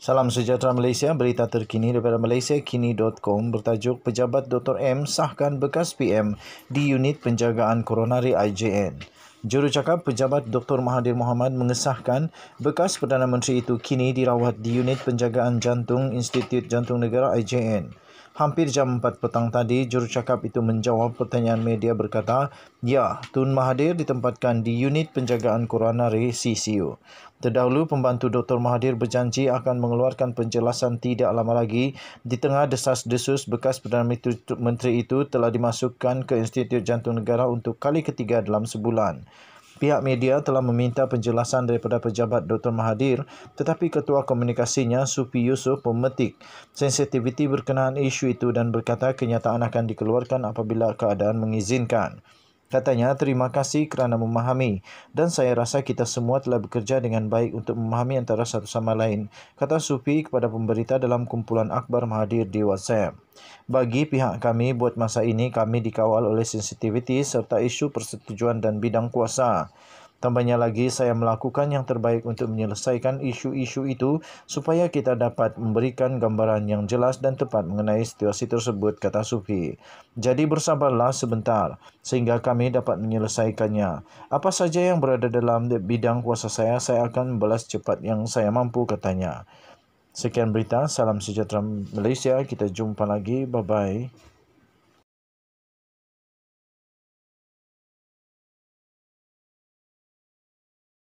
Salam sejahtera Malaysia, berita terkini daripada malaysiakini.com bertajuk Pejabat Dr. M sahkan bekas PM di Unit Penjagaan Koronari IJN. Jurucakap Pejabat Dr. Mahathir Mohamad mengesahkan bekas Perdana Menteri itu kini dirawat di Unit Penjagaan Jantung Institut Jantung Negara IJN. Hampir jam 4 petang tadi, jurucakap itu menjawab pertanyaan media berkata, Ya, Tun Mahathir ditempatkan di unit penjagaan koronari CCU. Terdahulu, pembantu Dr. Mahathir berjanji akan mengeluarkan penjelasan tidak lama lagi di tengah desas-desus bekas Perdana Menteri itu telah dimasukkan ke Institut Jantung Negara untuk kali ketiga dalam sebulan. Pihak media telah meminta penjelasan daripada pejabat Dr. Mahathir tetapi ketua komunikasinya Supi Yusof memetik sensitiviti berkenaan isu itu dan berkata kenyataan akan dikeluarkan apabila keadaan mengizinkan. Katanya, terima kasih kerana memahami dan saya rasa kita semua telah bekerja dengan baik untuk memahami antara satu sama lain, kata Sufi kepada pemberita dalam kumpulan akbar menghadir di WhatsApp. Bagi pihak kami, buat masa ini kami dikawal oleh sensitiviti serta isu persetujuan dan bidang kuasa. Tambahnya lagi, saya melakukan yang terbaik untuk menyelesaikan isu-isu itu supaya kita dapat memberikan gambaran yang jelas dan tepat mengenai situasi tersebut, kata Sufi. Jadi bersabarlah sebentar sehingga kami dapat menyelesaikannya. Apa saja yang berada dalam bidang kuasa saya, saya akan membalas cepat yang saya mampu, katanya. Sekian berita, salam sejahtera Malaysia, kita jumpa lagi, bye-bye.